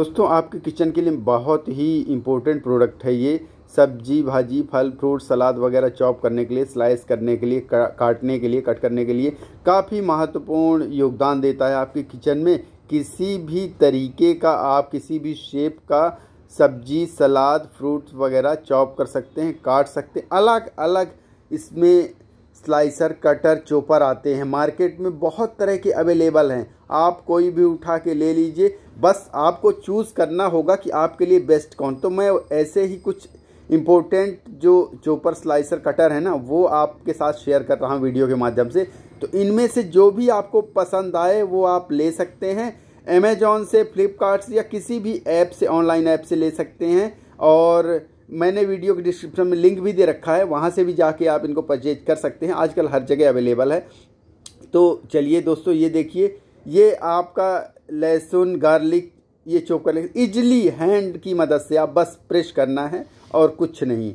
दोस्तों आपके किचन के लिए बहुत ही इम्पोर्टेंट प्रोडक्ट है ये सब्जी भाजी फल फ्रूट सलाद वगैरह चॉप करने के लिए स्लाइस करने के लिए काटने के लिए कट करने के लिए काफ़ी महत्वपूर्ण योगदान देता है आपके किचन में किसी भी तरीके का आप किसी भी शेप का सब्जी सलाद फ्रूट वगैरह चॉप कर सकते हैं काट सकते हैं अलग अलग इसमें स्लाइसर कटर चॉपर आते हैं मार्केट में बहुत तरह के अवेलेबल हैं आप कोई भी उठा के ले लीजिए बस आपको चूज़ करना होगा कि आपके लिए बेस्ट कौन तो मैं ऐसे ही कुछ इम्पोर्टेंट जो चोपर स्लाइसर कटर है ना वो आपके साथ शेयर कर रहा हूँ वीडियो के माध्यम से तो इनमें से जो भी आपको पसंद आए वो आप ले सकते हैं अमेजोन से फ्लिपकार्ट से या किसी भी ऐप से ऑनलाइन ऐप से ले सकते हैं और मैंने वीडियो के डिस्क्रिप्शन में लिंक भी दे रखा है वहाँ से भी जाके आप इनको परचेज कर सकते हैं आजकल हर जगह अवेलेबल है तो चलिए दोस्तों ये देखिए ये आपका लहसुन गार्लिक ये कर लेंगे इजली हैंड की मदद से आप बस प्रेस करना है और कुछ नहीं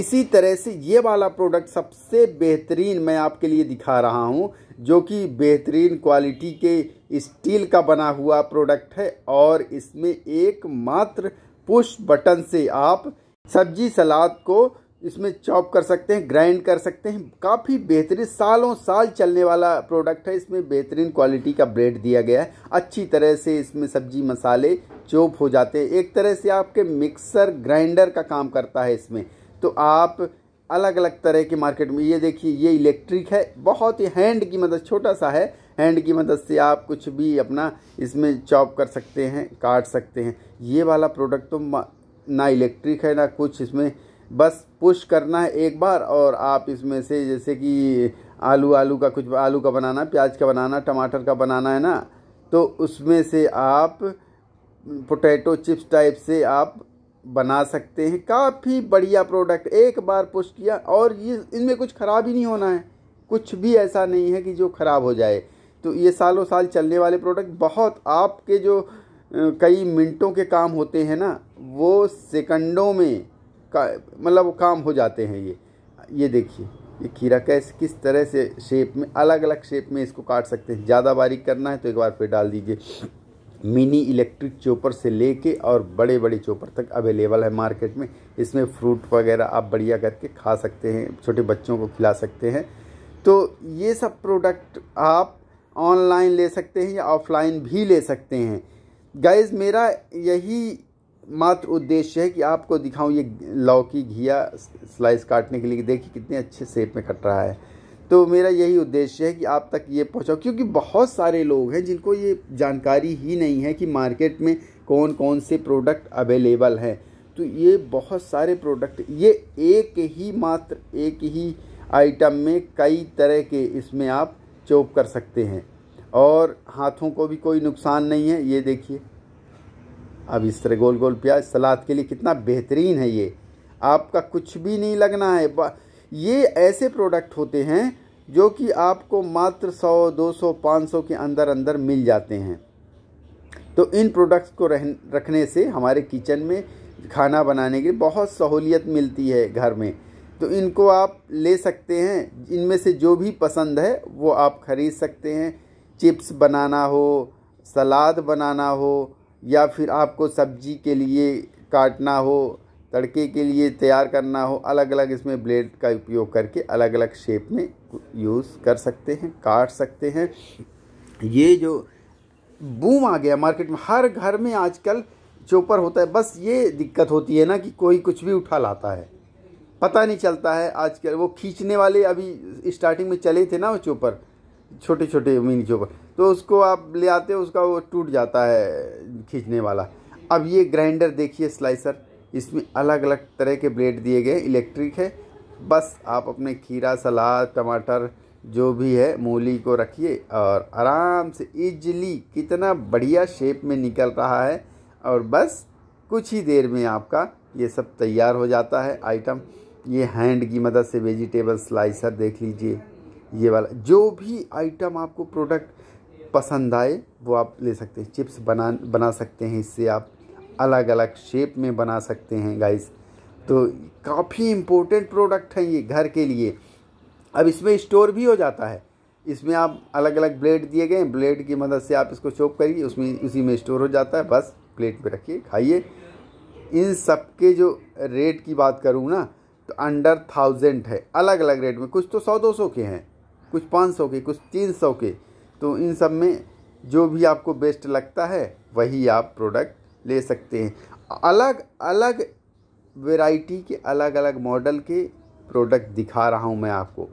इसी तरह से ये वाला प्रोडक्ट सबसे बेहतरीन मैं आपके लिए दिखा रहा हूँ जो कि बेहतरीन क्वालिटी के स्टील का बना हुआ प्रोडक्ट है और इसमें एकमात्र पुश बटन से आप सब्जी सलाद को इसमें चॉप कर सकते हैं ग्राइंड कर सकते हैं काफ़ी बेहतरीन सालों साल चलने वाला प्रोडक्ट है इसमें बेहतरीन क्वालिटी का ब्रेड दिया गया है अच्छी तरह से इसमें सब्जी मसाले चॉप हो जाते हैं एक तरह से आपके मिक्सर ग्राइंडर का काम करता है इसमें तो आप अलग अलग तरह के मार्केट में ये देखिए ये इलेक्ट्रिक है बहुत ही हैंड की मदद छोटा सा है हैंड की मदद से आप कुछ भी अपना इसमें चॉप कर सकते हैं काट सकते हैं ये वाला प्रोडक्ट तो ना इलेक्ट्रिक है ना कुछ इसमें बस पुश करना है एक बार और आप इसमें से जैसे कि आलू आलू का कुछ आलू का बनाना प्याज का बनाना टमाटर का बनाना है ना तो उसमें से आप पोटैटो चिप्स टाइप से आप बना सकते हैं काफ़ी बढ़िया प्रोडक्ट एक बार पुश किया और ये इनमें कुछ ख़राब ही नहीं होना है कुछ भी ऐसा नहीं है कि जो ख़राब हो जाए तो ये सालों साल चलने वाले प्रोडक्ट बहुत आपके जो कई मिनटों के काम होते हैं ना वो सेकंडों में का मतलब काम हो जाते हैं ये ये देखिए ये खीरा कैसे किस तरह से शेप में अलग अलग शेप में इसको काट सकते हैं ज़्यादा बारीक करना है तो एक बार फिर डाल दीजिए मिनी इलेक्ट्रिक चोपर से लेके और बड़े बड़े चोपर तक अवेलेबल है मार्केट में इसमें फ्रूट वगैरह आप बढ़िया करके खा सकते हैं छोटे बच्चों को खिला सकते हैं तो ये सब प्रोडक्ट आप ऑनलाइन ले सकते हैं या ऑफलाइन भी ले सकते हैं गाइज मेरा यही मात्र उद्देश्य है कि आपको दिखाऊं ये लौकी घिया स्लाइस काटने के लिए देखिए कितने अच्छे शेप में कट रहा है तो मेरा यही उद्देश्य है कि आप तक ये पहुँचाओ क्योंकि बहुत सारे लोग हैं जिनको ये जानकारी ही नहीं है कि मार्केट में कौन कौन से प्रोडक्ट अवेलेबल हैं तो ये बहुत सारे प्रोडक्ट ये एक ही मात्र एक ही आइटम में कई तरह के इसमें आप चोप कर सकते हैं और हाथों को भी कोई नुकसान नहीं है ये देखिए अब इस तरह गोल गोल प्याज सलाद के लिए कितना बेहतरीन है ये आपका कुछ भी नहीं लगना है ये ऐसे प्रोडक्ट होते हैं जो कि आपको मात्र 100, 200, 500 के अंदर अंदर मिल जाते हैं तो इन प्रोडक्ट्स को रह रखने से हमारे किचन में खाना बनाने की बहुत सहूलियत मिलती है घर में तो इनको आप ले सकते हैं इनमें से जो भी पसंद है वो आप ख़रीद सकते हैं चिप्स बनाना हो सलाद बनाना हो या फिर आपको सब्जी के लिए काटना हो तड़के के लिए तैयार करना हो अलग अलग इसमें ब्लेड का उपयोग करके अलग अलग शेप में यूज़ कर सकते हैं काट सकते हैं ये जो बूम आ गया मार्केट में हर घर में आजकल चोपर होता है बस ये दिक्कत होती है ना कि कोई कुछ भी उठा लाता है पता नहीं चलता है आजकल वो खींचने वाले अभी स्टार्टिंग में चले थे ना वो चोपर छोटे छोटे मिनी चोपर तो उसको आप ले आते हो उसका वो टूट जाता है खींचने वाला अब ये ग्राइंडर देखिए स्लाइसर इसमें अलग अलग तरह के ब्लेड दिए गए इलेक्ट्रिक है बस आप अपने खीरा सलाद टमाटर जो भी है मूली को रखिए और आराम से इजली कितना बढ़िया शेप में निकल रहा है और बस कुछ ही देर में आपका ये सब तैयार हो जाता है आइटम ये हैंड की मदद से वेजिटेबल स्लाइसर देख लीजिए ये वाला जो भी आइटम आपको प्रोडक्ट पसंद आए वो आप ले सकते हैं चिप्स बना बना सकते हैं इससे आप अलग अलग शेप में बना सकते हैं गाइस तो काफ़ी इम्पोर्टेंट प्रोडक्ट है ये घर के लिए अब इसमें स्टोर भी हो जाता है इसमें आप अलग अलग ब्लेड दिए गए ब्लेड की मदद से आप इसको चोप करिए उसमें उसी में स्टोर हो जाता है बस प्लेट पे रखिए खाइए इन सब के जो रेट की बात करूँ ना तो अंडर थाउजेंड है अलग अलग रेट में कुछ तो सौ दो सौ के हैं कुछ पाँच सौ के कुछ तीन सौ के तो इन सब में जो भी आपको बेस्ट लगता है वही आप प्रोडक्ट ले सकते हैं अलग अलग वैरायटी के अलग अलग मॉडल के प्रोडक्ट दिखा रहा हूँ मैं आपको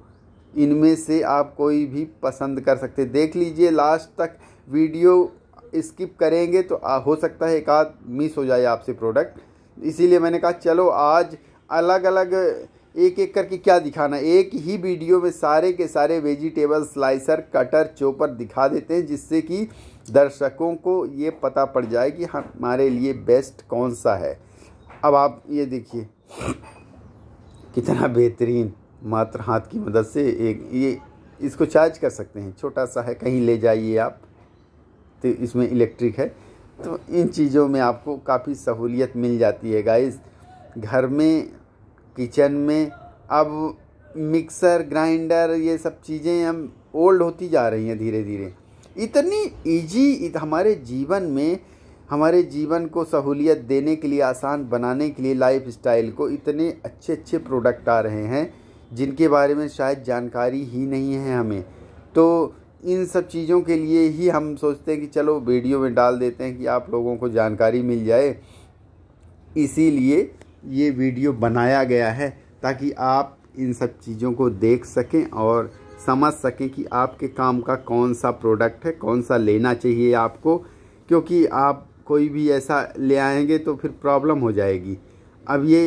इनमें से आप कोई भी पसंद कर सकते देख लीजिए लास्ट तक वीडियो स्किप करेंगे तो हो सकता है एक आध मिस हो जाए आपसे प्रोडक्ट इसीलिए मैंने कहा चलो आज अलग अलग एक एक करके क्या दिखाना एक ही वीडियो में सारे के सारे वेजिटेबल स्लाइसर कटर चोपर दिखा देते हैं जिससे कि दर्शकों को ये पता पड़ जाए कि हमारे लिए बेस्ट कौन सा है अब आप ये देखिए कितना बेहतरीन मात्र हाथ की मदद से एक ये इसको चार्ज कर सकते हैं छोटा सा है कहीं ले जाइए आप तो इसमें इलेक्ट्रिक है तो इन चीज़ों में आपको काफ़ी सहूलियत मिल जाती है गाइस घर में किचन में अब मिक्सर ग्राइंडर ये सब चीज़ें हम ओल्ड होती जा रही हैं धीरे धीरे इतनी इजी इत, हमारे जीवन में हमारे जीवन को सहूलियत देने के लिए आसान बनाने के लिए लाइफ स्टाइल को इतने अच्छे अच्छे प्रोडक्ट आ रहे हैं जिनके बारे में शायद जानकारी ही नहीं है हमें तो इन सब चीज़ों के लिए ही हम सोचते हैं कि चलो वीडियो में डाल देते हैं कि आप लोगों को जानकारी मिल जाए इसीलिए ये वीडियो बनाया गया है ताकि आप इन सब चीज़ों को देख सकें और समझ सकें कि आपके काम का कौन सा प्रोडक्ट है कौन सा लेना चाहिए आपको क्योंकि आप कोई भी ऐसा ले आएंगे तो फिर प्रॉब्लम हो जाएगी अब ये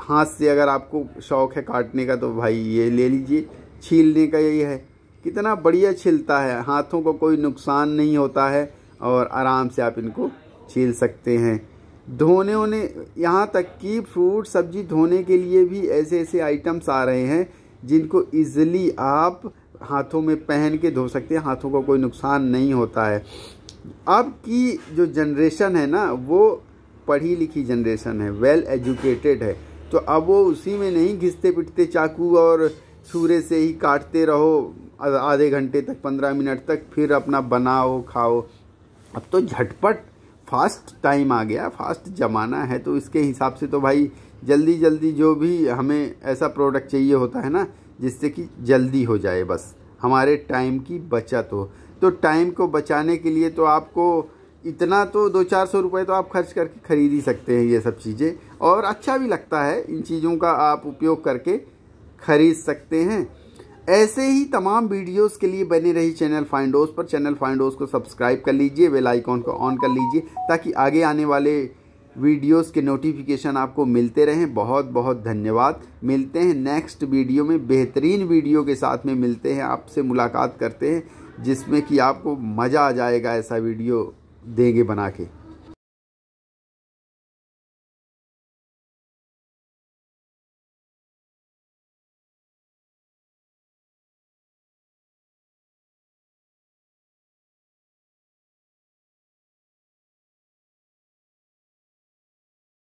हाथ से अगर आपको शौक़ है काटने का तो भाई ये ले लीजिए छीलने का यही है कितना बढ़िया छीलता है हाथों को कोई नुकसान नहीं होता है और आराम से आप इनको छील सकते हैं धोने होने यहाँ तक कि फ्रूट सब्जी धोने के लिए भी ऐसे ऐसे आइटम्स आ रहे हैं जिनको ईज़िली आप हाथों में पहन के धो सकते हैं हाथों को कोई नुकसान नहीं होता है अब की जो जनरेशन है ना वो पढ़ी लिखी जनरेशन है वेल एजुकेटेड है तो अब वो उसी में नहीं घिसते पिटते चाकू और सूर्य से ही काटते रहो आधे घंटे तक पंद्रह मिनट तक फिर अपना बनाओ खाओ अब तो झटपट फास्ट टाइम आ गया फास्ट ज़माना है तो इसके हिसाब से तो भाई जल्दी जल्दी जो भी हमें ऐसा प्रोडक्ट चाहिए होता है ना जिससे कि जल्दी हो जाए बस हमारे टाइम की बचत हो तो टाइम को बचाने के लिए तो आपको इतना तो दो चार सौ रुपये तो आप खर्च करके ख़रीद ही सकते हैं ये सब चीज़ें और अच्छा भी लगता है इन चीज़ों का आप उपयोग करके ख़रीद सकते हैं ऐसे ही तमाम वीडियोस के लिए बने रही चैनल फाइंडोज़ पर चैनल फाइंडोज़ को सब्सक्राइब कर लीजिए बेल आइकॉन को ऑन कर लीजिए ताकि आगे आने वाले वीडियोस के नोटिफिकेशन आपको मिलते रहें बहुत बहुत धन्यवाद मिलते हैं नेक्स्ट वीडियो में बेहतरीन वीडियो के साथ में मिलते हैं आपसे मुलाकात करते हैं जिसमें कि आपको मज़ा आ जाएगा ऐसा वीडियो देंगे बना के